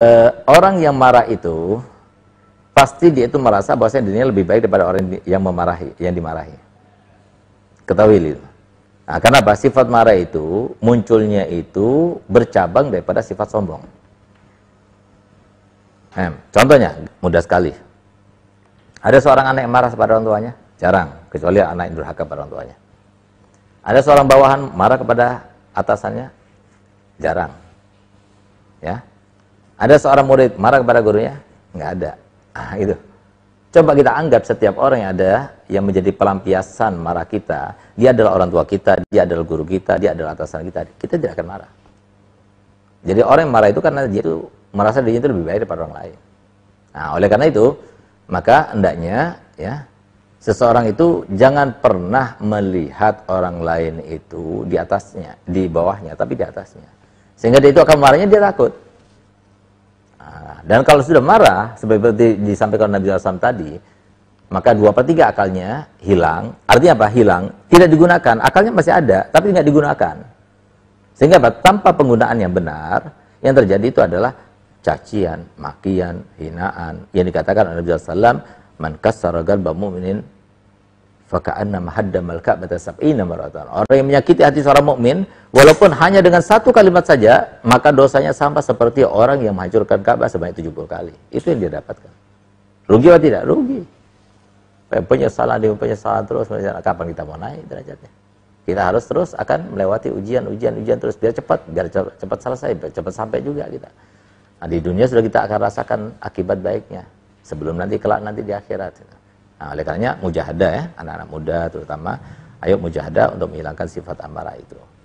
eh, orang yang marah itu pasti dia itu merasa bahwasanya dirinya lebih baik daripada orang yang memarahi, yang dimarahi. Ketahui itu. Nah, karena apa? Sifat marah itu munculnya itu bercabang daripada sifat sombong. Hmm. Contohnya mudah sekali. Ada seorang anak yang marah kepada orang tuanya? Jarang, kecuali anak yang durhaka kepada orang tuanya. Ada seorang bawahan marah kepada atasannya? Jarang. Ya. Ada seorang murid marah kepada gurunya? Nggak ada. Ah, gitu. Coba kita anggap setiap orang yang ada yang menjadi pelampiasan marah kita, dia adalah orang tua kita, dia adalah guru kita, dia adalah atasan kita, kita tidak akan marah. Jadi orang yang marah itu karena dia itu merasa dirinya itu lebih baik daripada orang lain. Nah, oleh karena itu, maka hendaknya ya seseorang itu jangan pernah melihat orang lain itu di atasnya, di bawahnya, tapi di atasnya. Sehingga dia itu akan marahnya dia takut. Dan kalau sudah marah, seperti disampaikan Nabi SAW tadi, maka dua per tiga akalnya hilang. Artinya apa? Hilang. Tidak digunakan. Akalnya masih ada, tapi tidak digunakan. Sehingga apa? Tanpa penggunaan yang benar, yang terjadi itu adalah cacian, makian, hinaan. Yang dikatakan oleh Nabi SAW, Man kasaragal bamu minin. Faka'anna bata sabi nama maratan. Orang yang menyakiti hati seorang mukmin walaupun hanya dengan satu kalimat saja, maka dosanya sama seperti orang yang menghancurkan Ka'bah sebanyak 70 kali. Itu yang dia dapatkan. Rugi atau tidak? Rugi. Penyesalan punya penyesalan terus, penyesalan. kapan kita mau naik derajatnya? Kita harus terus akan melewati ujian, ujian, ujian terus biar cepat, biar cepat selesai, biar cepat sampai juga kita. Nah, di dunia sudah kita akan rasakan akibat baiknya sebelum nanti kelak nanti di akhirat. Nah, oleh karenanya mujahadah ya, anak-anak muda terutama, ayo mujahadah untuk menghilangkan sifat amarah itu.